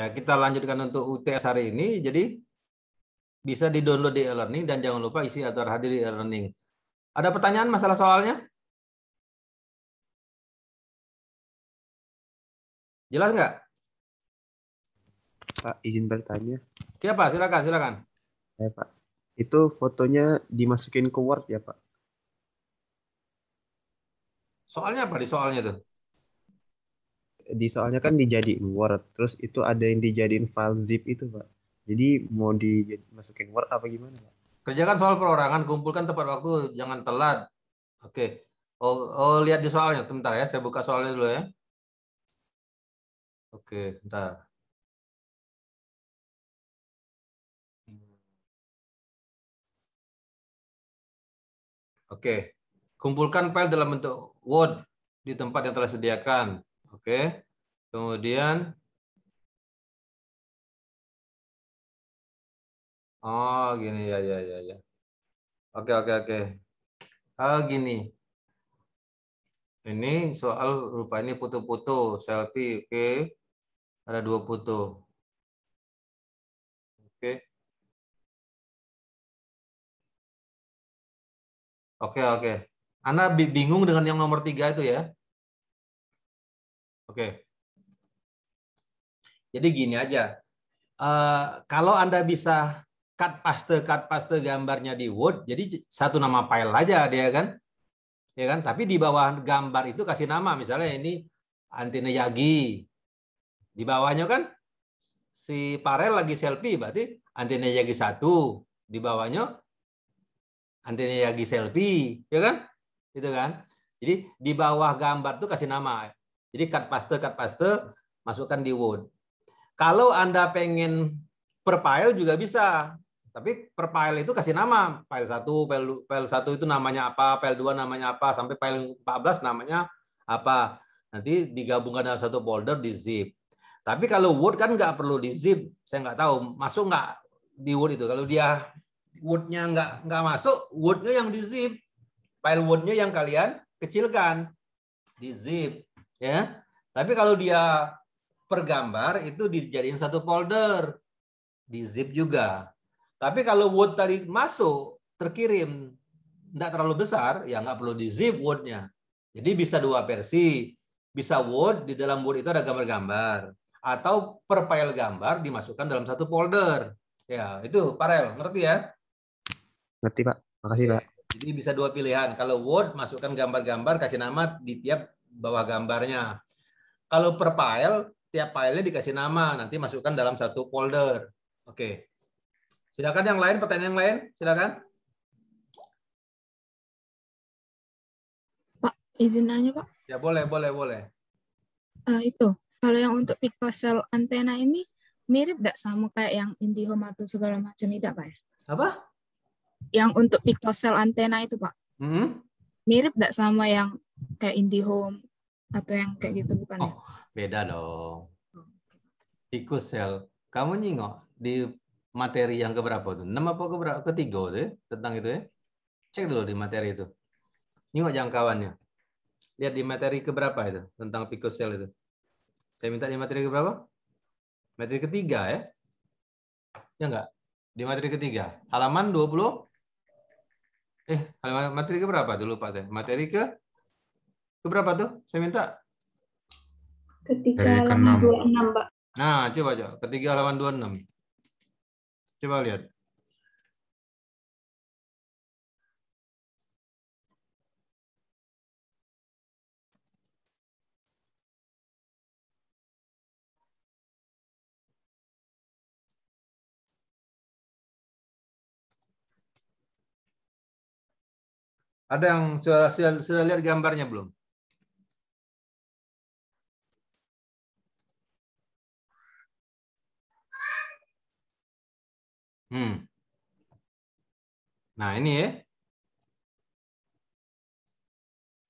Ya, kita lanjutkan untuk UTS hari ini. Jadi bisa di-download di e-learning dan jangan lupa isi atau hadir di e-learning. Ada pertanyaan masalah soalnya? Jelas nggak? Pak, izin bertanya. Siapa? Silakan, silakan. Ya, Pak. Itu fotonya dimasukin ke Word ya, Pak? Soalnya apa di soalnya tuh? di soalnya kan dijadiin Word, terus itu ada yang dijadiin file zip itu, Pak. Jadi mau dimasukin Word apa gimana, Pak? Kerjakan soal perorangan, kumpulkan tepat waktu, jangan telat. Oke. Oh, oh lihat di soalnya, bentar ya, saya buka soalnya dulu ya. Oke, bentar. Oke, kumpulkan file dalam bentuk Word di tempat yang telah disediakan. Oke. Kemudian Oh, gini ya ya ya ya. Oke, oke, oke. Oh, gini. Ini soal rupa ini putu-putu, selfie, oke. Ada dua putu. Oke. Oke, oke. Anda bingung dengan yang nomor tiga itu ya? Oke. Jadi gini aja. Uh, kalau Anda bisa cut paste cut paste gambarnya di Word, jadi satu nama file aja dia kan. Ya kan? Tapi di bawah gambar itu kasih nama misalnya ini Antine Yagi. Di bawahnya kan si Parel lagi selfie berarti Antine Yagi satu di bawahnya Antine Yagi selfie, ya kan? Gitu kan? Jadi di bawah gambar tuh kasih nama jadi cut paste, cut paste, masukkan di Word. Kalau Anda pengen per file juga bisa. Tapi per file itu kasih nama. File 1, file, file 1 itu namanya apa, file 2 namanya apa, sampai file 14 namanya apa. Nanti digabungkan dalam satu folder di zip. Tapi kalau Word kan nggak perlu di zip. Saya nggak tahu, masuk nggak di Word itu. Kalau dia Word-nya nggak, nggak masuk, Word-nya yang di zip. File Word-nya yang kalian kecilkan. Di zip ya. Tapi kalau dia per gambar itu dijadiin satu folder, di zip juga. Tapi kalau Word tadi masuk terkirim tidak terlalu besar, ya nggak perlu di zip wordnya. Jadi bisa dua versi, bisa Word di dalam Word itu ada gambar-gambar atau per file gambar dimasukkan dalam satu folder. Ya, itu Parel, ngerti ya? Ngerti, Pak. Makasih, Pak. Jadi bisa dua pilihan. Kalau Word masukkan gambar-gambar kasih nama di tiap bawah gambarnya. Kalau per file, tiap filenya dikasih nama, nanti masukkan dalam satu folder. Oke. Silakan yang lain, pertanyaan yang lain, silakan. Pak, izin nanya Pak. Ya boleh, boleh, boleh. Uh, itu, kalau yang untuk pixel antena ini mirip tidak sama kayak yang IndiHome atau segala macam tidak Pak ya? Apa? Yang untuk pixel antena itu Pak. -hmm. Mirip tidak sama yang kayak IndiHome atau yang kayak gitu bukan? Ya? Oh, ya? beda dong. Oh, sel. kamu nyingok di materi yang keberapa tuh? Nama apa keberapa? Ketiga tuh ya, tentang itu ya? Cek dulu di materi itu. Nyingok jangkauannya. Lihat di materi keberapa itu tentang pikosel itu. Saya minta di materi keberapa? Materi ketiga ya? Ya enggak? Di materi ketiga. Halaman 20? Eh, halaman materi keberapa dulu Pak? Materi ke berapa tuh? Saya minta. Ketiga halaman ke 26, Pak. Nah, coba coba. Ketiga halaman 26. Coba lihat. Ada yang sudah, sudah, sudah lihat gambarnya belum? Hmm. Nah, ini ya.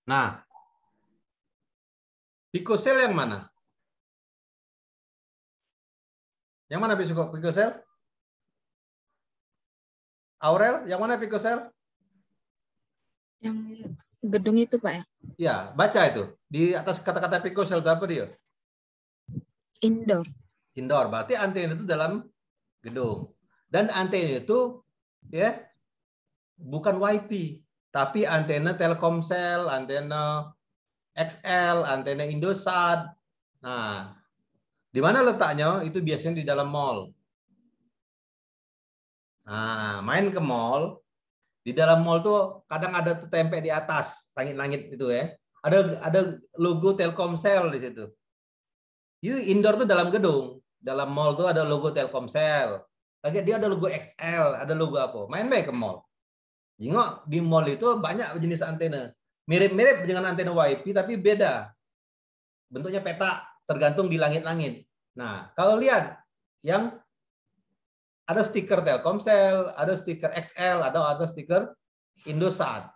Nah, pikosel yang mana? Yang mana pikosel? Aurel, yang mana pikosel? Yang gedung itu, Pak ya? Iya, baca itu. Di atas kata-kata pikosel berapa dia? Indoor. Indoor, berarti antena itu dalam gedung. Dan antena itu ya bukan WiFi, tapi antena Telkomsel, antena XL, antena Indosat. Nah, di mana letaknya? Itu biasanya di dalam mall. Nah, main ke mall, di dalam mall tuh kadang ada tempe di atas, langit-langit itu ya. Ada ada logo Telkomsel di situ. Itu indoor tuh dalam gedung, dalam mall tuh ada logo Telkomsel. Lagi dia ada logo XL, ada logo apa. Main baik ke mall. Jingok di mall itu banyak jenis antena. Mirip-mirip dengan antena WiFi tapi beda. Bentuknya peta tergantung di langit-langit. Nah, kalau lihat yang ada stiker Telkomsel, ada stiker XL, atau ada stiker Indosat.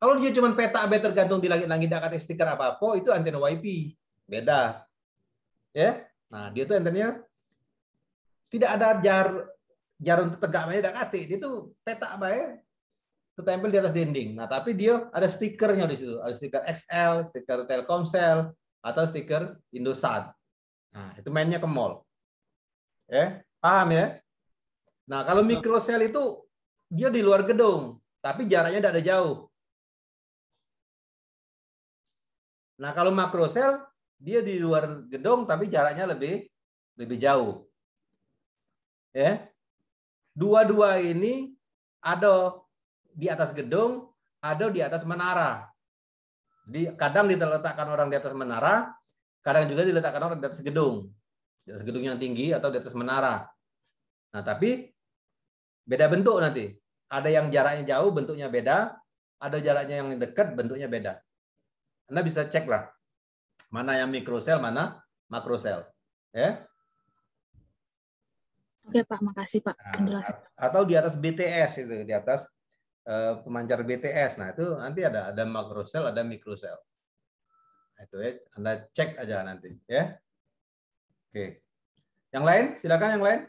Kalau dia cuma peta B tergantung di langit-langit dan kata stiker apa apa, itu antena WiFi. Beda. Ya. Nah, dia itu antenanya tidak ada jar untuk tegak bae dak kate. Dia tuh petak bae tempel di atas dinding. Nah, tapi dia ada stikernya di situ. Ada stiker XL, stiker Telkomsel, atau stiker Indosat. Nah, itu mainnya ke mall. Eh, paham ya? Nah, kalau mikrosel itu dia di luar gedung, tapi jaraknya tidak ada jauh. Nah, kalau makrosel dia di luar gedung tapi jaraknya lebih lebih jauh ya dua-dua ini ada di atas gedung ada di atas menara di kadang diletakkan orang di atas menara kadang juga diletakkan orang di atas gedung di atas gedung yang tinggi atau di atas menara nah tapi beda bentuk nanti ada yang jaraknya jauh bentuknya beda ada jaraknya yang dekat bentuknya beda anda bisa cek lah mana yang mikrosel mana makrosel ya Oke Pak, makasih Pak nah, penjelasan. Atau di atas BTS itu di atas uh, pemancar BTS. Nah itu nanti ada ada sel, ada mikrosel. Nah, itu ya, Anda cek aja nanti ya. Oke. Yang lain, silakan yang lain.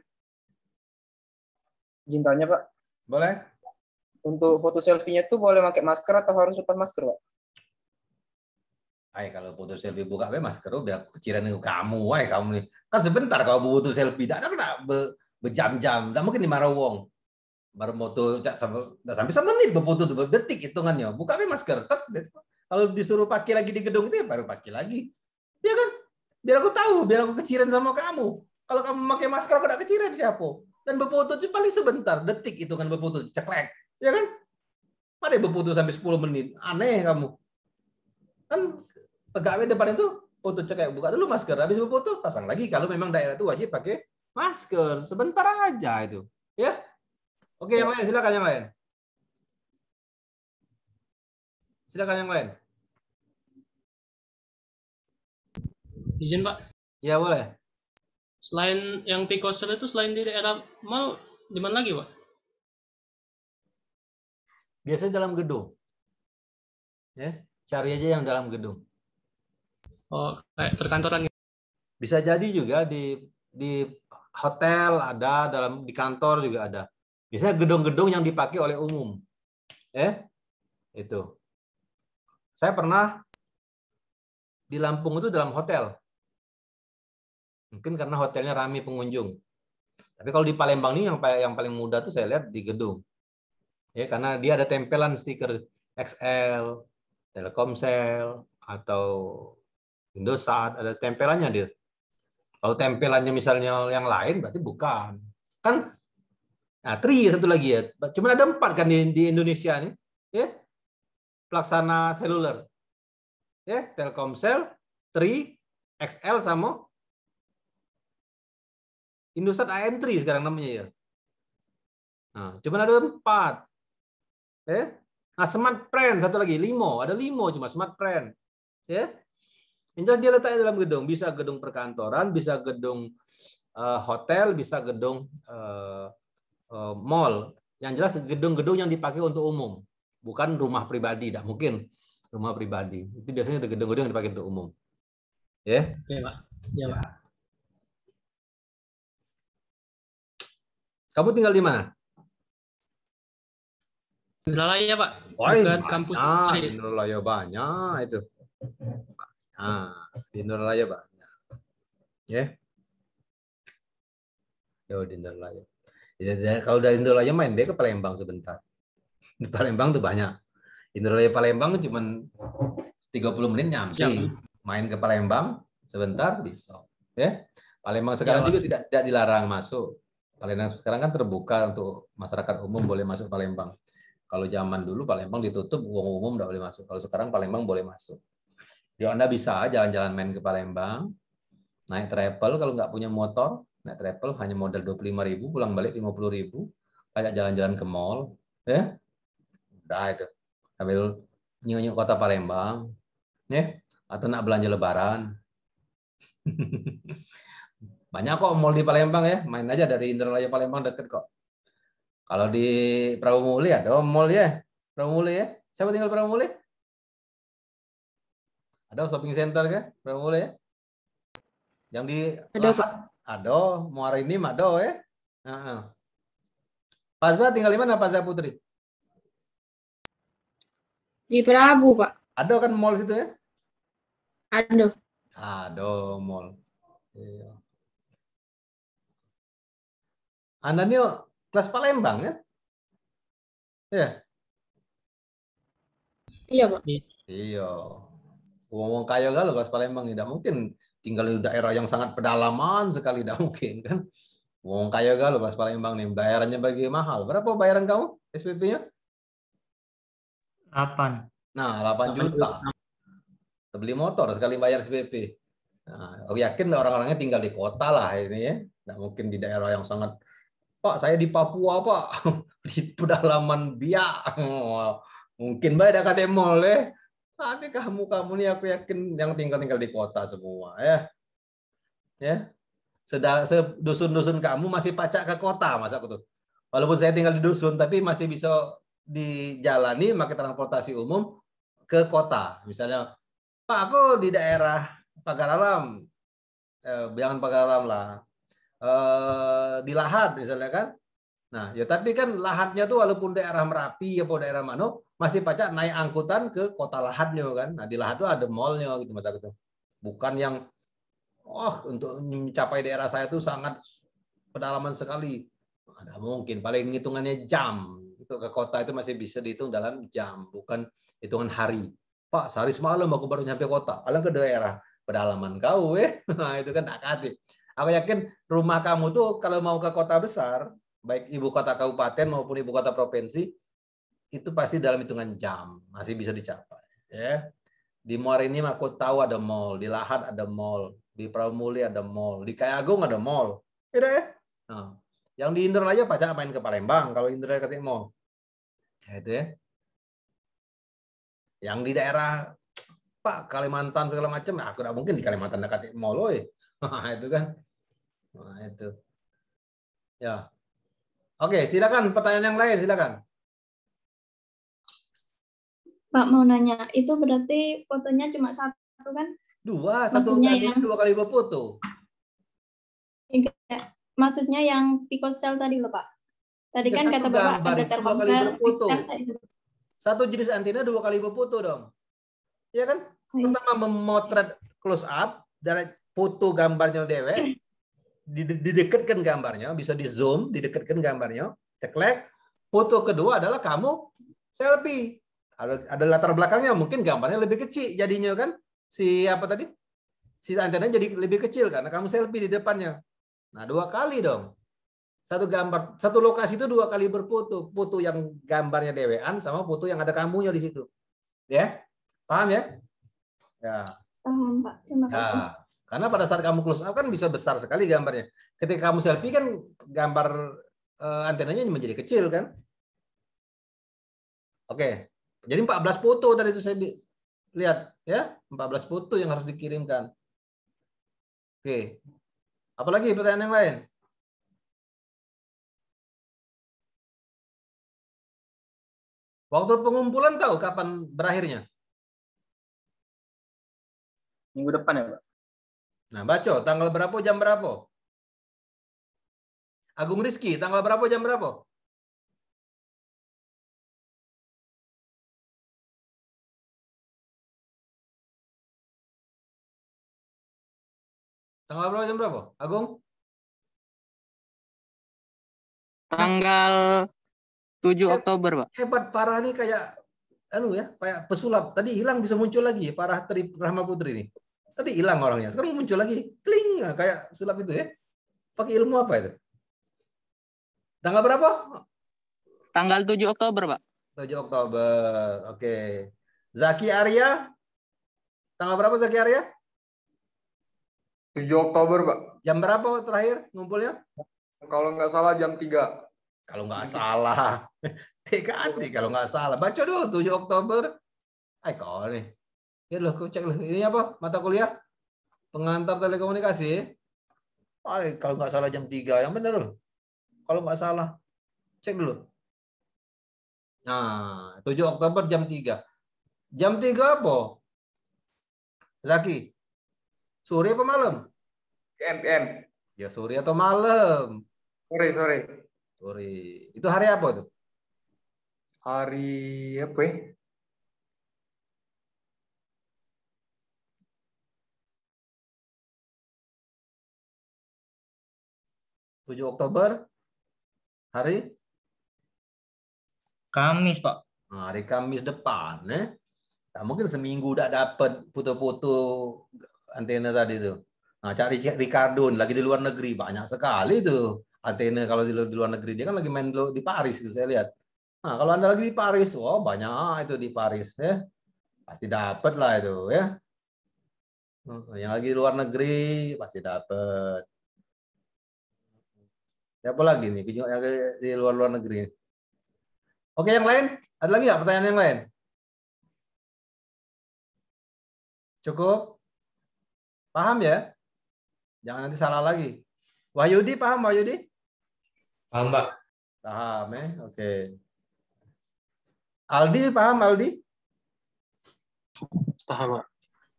Jintanya Pak. Boleh. Untuk foto selfie-nya itu boleh pakai masker atau harus lepas masker Pak? Ay, kalau foto selfie buka be masker udah kecilan kamu, ay kamu nih. Kan sebentar kalau butuh selfie, tidak ada berjam-jam, tidak mungkin dimarah wong. Baru foto tidak sampai semenit berfoto tuh berdetik hitungannya. Buka aja masker, Tak. Kalau disuruh pakai lagi di gedung itu ya baru pakai lagi. Ya kan? Biar aku tahu, biar aku keciren sama kamu. Kalau kamu pakai masker aku tidak keciren siapa? Dan berfoto itu paling sebentar, detik itu iya kan berfoto, ceklek. Ya kan? Ada berfoto sampai sepuluh menit. Aneh kamu. Kan pegawai depan itu untuk cek buka dulu masker habis berfoto pasang lagi kalau memang daerah itu wajib pakai masker sebentar aja itu ya oke yang lain silakan yang lain silakan yang lain izin pak ya boleh selain yang tikus itu selain di daerah mal di mana lagi pak biasanya dalam gedung ya cari aja yang dalam gedung oh kayak perkantoran gitu. bisa jadi juga di di hotel ada, dalam di kantor juga ada. Biasanya gedung-gedung yang dipakai oleh umum. Eh, itu. Saya pernah di Lampung itu dalam hotel. Mungkin karena hotelnya ramai pengunjung. Tapi kalau di Palembang ini yang yang paling muda tuh saya lihat di gedung. Ya, karena dia ada tempelan stiker XL, Telkomsel atau Indosat, ada tempelannya dia. Kalau tempelannya misalnya yang lain berarti bukan. Kan nah, tri satu lagi ya. Cuma ada empat kan di, di Indonesia ini, Ya. Pelaksana seluler. Ya, Telkomsel, Tri, XL sama Indosat AM3 sekarang namanya ya. Nah, cuma ada empat. Ya. Nah, smart plan satu lagi, limo. Ada limo cuma smart plan. Ya. Yang dia letaknya dalam gedung, bisa gedung perkantoran, bisa gedung eh, hotel, bisa gedung uh, mall. Yang jelas gedung-gedung yang dipakai untuk umum, bukan rumah pribadi, tidak mungkin rumah pribadi. Itu biasanya gedung-gedung yang dipakai untuk umum. Ya. Yeah? Oke, Pak. Ya, Pak. Kamu tinggal di mana? Indralaya, Pak. Oh, Dekat kampus. Ah, Indralaya banyak itu. Nah, di Indonesia banyak. Ya. Yeah. Yo di Indonesia. Ya, ya, kalau dari Indonesia main dia ke Palembang sebentar. Di Palembang tuh banyak. Indonesia Palembang cuma 30 menit nyampe. Main ke Palembang sebentar bisa. Ya. Palembang iya, sekarang ya, juga tidak tidak dilarang masuk. Palembang sekarang kan terbuka untuk masyarakat umum boleh masuk Palembang. Kalau zaman dulu Palembang ditutup, uang umum tidak boleh masuk. Kalau sekarang Palembang boleh masuk. Jadi ya, Anda bisa jalan-jalan main ke Palembang, naik travel kalau nggak punya motor, naik travel hanya modal 25.000, pulang balik 50.000, kayak jalan-jalan ke mall, ya. Udah itu. Sambil nyunyu kota Palembang, ya. Atau nak belanja lebaran. Banyak kok mall di Palembang ya, main aja dari Indralaya Palembang deket kok. Kalau di Prabu Muli ada mall ya, Prabu Muli ya. Siapa tinggal Prabu Muli? Ada shopping center ke? Berapa mulai ya? Yang di ada Pak. Ada, muara ini ada ya. Heeh. Uh -huh. Paza tinggal di mana Paza Putri? Di Prabu, Pak. Ada kan mall situ ya? Ada. Ada mall. Iya. Anda nih kelas Palembang ya? Iya. Iya, Pak. Iya ngomong kaya galau kelas Palembang tidak mungkin tinggal di daerah yang sangat pedalaman sekali tidak mungkin kan ngomong kaya galau kelas Palembang nih bayarannya bagi mahal berapa bayaran kamu SPP-nya 8 nah 8 juta beli motor sekali bayar SPP Nah, aku yakin orang-orangnya tinggal di kota lah ini ya. tidak mungkin di daerah yang sangat Pak, saya di Papua, Pak. Di pedalaman biak. Mungkin baik ada KTM Mall ya. Tapi kamu-kamu nih aku yakin yang tinggal-tinggal di kota semua ya. Ya. Sedang dusun-dusun kamu masih pacak ke kota masa aku tuh. Walaupun saya tinggal di dusun tapi masih bisa dijalani pakai transportasi umum ke kota. Misalnya, Pak aku di daerah Pagar Alam. Eh, jangan Pagar Alam lah. Eh, di Lahat misalnya kan. Nah, ya tapi kan lahatnya tuh walaupun daerah Merapi ya daerah Manuk, masih pajak naik angkutan ke kota Lahatnya kan. Nah di Lahat itu ada mallnya gitu masa itu. Bukan yang oh untuk mencapai daerah saya itu sangat pedalaman sekali. Ada mungkin paling hitungannya jam itu ke kota itu masih bisa dihitung dalam jam bukan hitungan hari. Pak sehari semalam aku baru nyampe kota. Alang ke daerah pedalaman kau eh. Nah, itu kan aktif. Aku yakin rumah kamu tuh kalau mau ke kota besar, baik ibu kota kabupaten maupun ibu kota provinsi, itu pasti dalam hitungan jam masih bisa dicapai. Ya. Di Muara ini aku tahu ada mall, di Lahat ada mall, di Pramuli ada mall, di Kayagung ada mall. Ya, ya? Nah, yang di Indra aja pacar main ke Palembang kalau Indra ketik mall. Ya, itu ya. Yang di daerah Pak Kalimantan segala macam, nah, aku tidak mungkin di Kalimantan dekat mall, loh nah, itu kan. Nah, itu. Ya. Oke, silakan pertanyaan yang lain, silakan. Pak mau nanya, itu berarti fotonya cuma satu kan? Dua, satu maksudnya tadi yang, dua kali dua foto. maksudnya yang picosel tadi loh Pak. Tadi ya, kan kata Bapak ada termosel, Satu jenis antena dua kali berfoto dong. Iya kan? Iya. Pertama memotret close up dari foto gambarnya dewek, didekatkan gambarnya, bisa di zoom, didekatkan gambarnya, ceklek. Foto kedua adalah kamu selfie ada ada latar belakangnya mungkin gambarnya lebih kecil jadinya kan si apa tadi si antena jadi lebih kecil karena kamu selfie di depannya nah dua kali dong satu gambar satu lokasi itu dua kali berfoto foto yang gambarnya dewean sama foto yang ada kamunya di situ ya paham ya ya paham pak terima ya. kasih ya. karena pada saat kamu close up kan bisa besar sekali gambarnya ketika kamu selfie kan gambar eh, antenanya menjadi kecil kan oke jadi 14 foto tadi itu saya lihat ya, 14 foto yang harus dikirimkan. Oke. Apalagi pertanyaan yang lain? Waktu pengumpulan tahu kapan berakhirnya? Minggu depan ya, Pak. Nah, baca, tanggal berapa jam berapa? Agung Rizky, tanggal berapa jam berapa? Tanggal berapa jam berapa? Agung? Tanggal 7 Oktober, Pak. Hebat parah nih kayak anu ya, kayak pesulap. Tadi hilang bisa muncul lagi ya, parah Tri Rahma Putri ini Tadi hilang orangnya, sekarang muncul lagi. Kling ya, kayak sulap itu ya. Pakai ilmu apa itu? Tanggal berapa? Tanggal 7 Oktober, Pak. 7 Oktober. Oke. Zaki Arya tanggal berapa Zaki Arya? 7 Oktober, Pak. Jam berapa terakhir ngumpulnya? Kalau nggak salah jam 3. Kalau nggak salah. tiga TKT kalau nggak salah. Baca dulu 7 Oktober. Eh, kau nih. loh, cek loh. Ini apa? Mata kuliah? Pengantar telekomunikasi. Ay, ah, kalau nggak salah jam 3. Yang benar loh. Kalau nggak salah. Cek dulu. Nah, 7 Oktober jam 3. Jam 3 apa? Zaki, Sore apa malam? PM, PM. Ya sore atau malam? Sore, sore. Sore. Itu hari apa itu? Hari apa ya? Tujuh Oktober, hari? Kamis, Pak. Ah, hari Kamis depan, eh? Nah, mungkin seminggu udah dapat foto-foto antena tadi itu, Nah, cari Ricardo lagi di luar negeri banyak sekali itu antena kalau di luar, di luar negeri dia kan lagi main di Paris itu saya lihat. Nah, kalau Anda lagi di Paris, wah banyak itu di Paris ya. Pasti dapat lah itu ya. Hmm, yang lagi di luar negeri pasti dapat. Siapa lagi nih yang di luar luar negeri? Oke, yang lain? Ada lagi nggak pertanyaan yang lain? Cukup? Paham ya? Jangan nanti salah lagi. Wahyudi paham Wahyudi? Paham, Pak. Paham, ya? Oke. Okay. Aldi paham Aldi? Paham, Pak.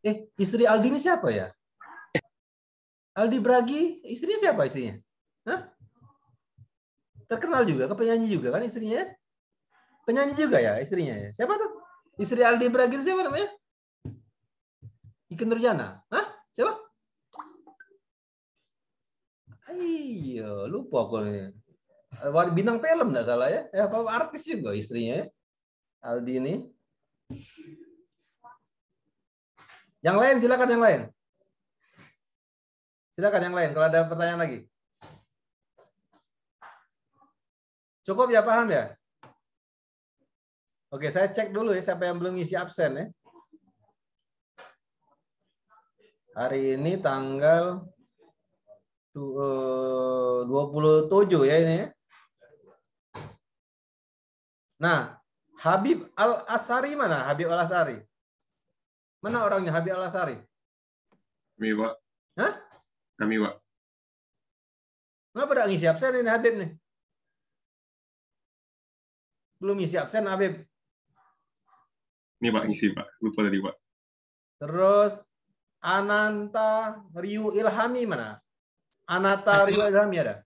Eh, istri Aldi ini siapa ya? Aldi Bragi, istrinya siapa istrinya? Hah? Terkenal juga, ke penyanyi juga kan istrinya? Ya? Penyanyi juga ya istrinya. Ya? Siapa tuh? Istri Aldi Bragi itu siapa namanya? Ikin Nurjana. Hah? Siapa? Iya, lupa aku nih. Eh, Bintang film nggak salah ya? Eh, apa artis juga istrinya ya? Aldi ini. Yang lain silakan yang lain. Silakan yang lain kalau ada pertanyaan lagi. Cukup ya paham ya? Oke, saya cek dulu ya siapa yang belum isi absen ya. Hari ini tanggal 27 eh, ya ini. Ya. Nah, Habib Al-Asari mana? Habib Al-Asari. Mana orangnya Habib Al-Asari? Kami, Pak. Hah? Kami, Pak. Kenapa tidak ngisi absen ini Habib nih? Belum ngisi absen Habib. Ini Pak ngisi Pak, lupa tadi Pak. Terus Ananta Ryu Ilhami mana? Ananta Ryu Ilhami ada?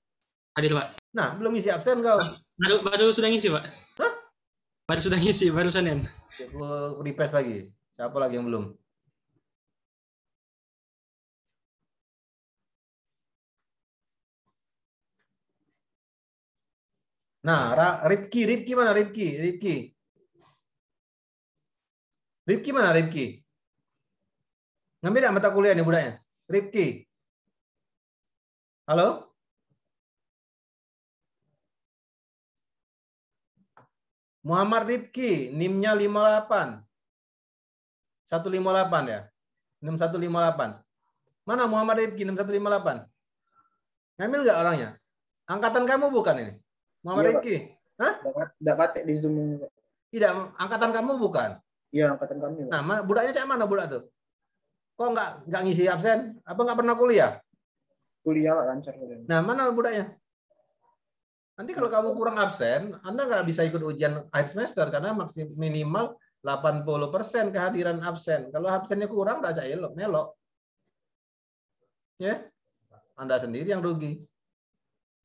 Hadir, Pak. Nah, belum isi absen kau. Ah, baru, baru sudah ngisi, Pak. Hah? Baru sudah ngisi, baru Senin. Aku ya. refresh lagi. Siapa lagi yang belum? Nah, Ripki, Ripki mana Ripki? Ripki. Ripki mana Ripki? Ngambil nggak mata kuliah nih budaknya? Ripki. Halo? Muhammad Ripki, NIM-nya 58. 158 ya? NIM delapan Mana Muhammad Ripki delapan Ngambil nggak orangnya? Angkatan kamu bukan ini? Muhammad iya, Ripki? Hah? Tidak batik di Zoom. Tidak, angkatan kamu bukan? Iya, angkatan kami. Pak. Nah, budaknya cak mana budak tuh? kok nggak nggak ngisi absen? Apa nggak pernah kuliah? Kuliah lah lancar. Nah mana budaknya? Nanti kalau kamu kurang absen, Anda nggak bisa ikut ujian akhir semester karena maksimal minimal 80% kehadiran absen. Kalau absennya kurang, nggak cahil, melok. Ya, Anda sendiri yang rugi.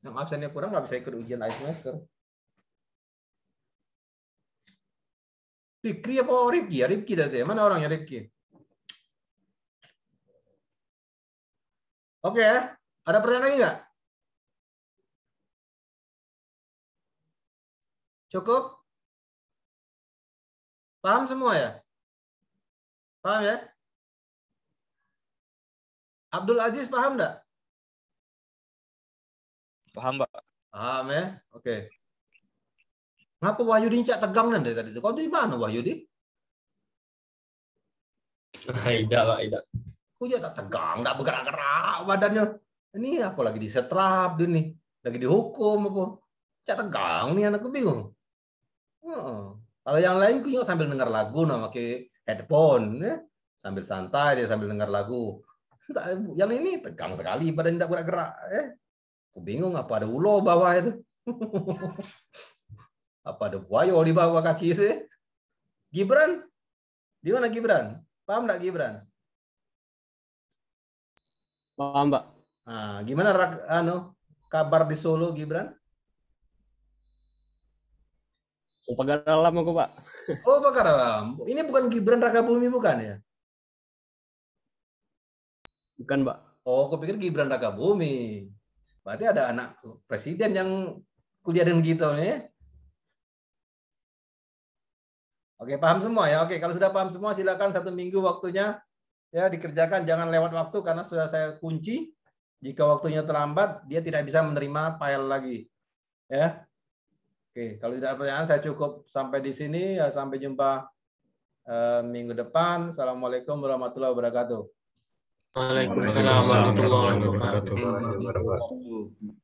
Yang absennya kurang nggak bisa ikut ujian akhir semester. Fikri apa Rifki ya? Rifki tadi. Mana orangnya Rifki? Oke ya. Ada pertanyaan lagi nggak? Cukup? Paham semua ya? Paham ya? Abdul Aziz paham nggak? Paham, Pak. Paham ya? Oke. Okay. Ngapa Wahyudi cak tegang nanti tadi Kau di mana Wahyudi? Tidak, Pak, tidak. Aku juga tak tegang, tak bergerak-gerak badannya. Ini aku lagi di setrap nih, lagi dihukum apa. Cak tegang nih anakku bingung. Hmm. Kalau yang lain aku juga sambil dengar lagu, nama ke headphone, ya. sambil santai dia sambil dengar lagu. Yang ini tegang sekali, badan tidak bergerak. gerak Eh. Ya. Aku bingung apa ada ulo bawah itu. apa ada buaya di bawah kaki sih? Ya. Gibran, di mana Gibran? Paham nggak Gibran? Paham, Pak. Nah, gimana rak, anu kabar di Solo, Gibran? Oh, pagar alam aku, Pak. Oh, pagar alam. Ini bukan Gibran Raka Bumi bukan ya? Bukan, Pak. Oh, aku pikir Gibran Raka Bumi. Berarti ada anak presiden yang kuliah dengan gitu ya. Oke, paham semua ya. Oke, kalau sudah paham semua silakan satu minggu waktunya ya dikerjakan jangan lewat waktu karena sudah saya kunci. Jika waktunya terlambat, dia tidak bisa menerima file lagi. Ya. Oke, kalau tidak ada pertanyaan saya cukup sampai di sini ya sampai jumpa eh, minggu depan. Assalamualaikum warahmatullahi wabarakatuh. Waalaikumsalam warahmatullahi wabarakatuh.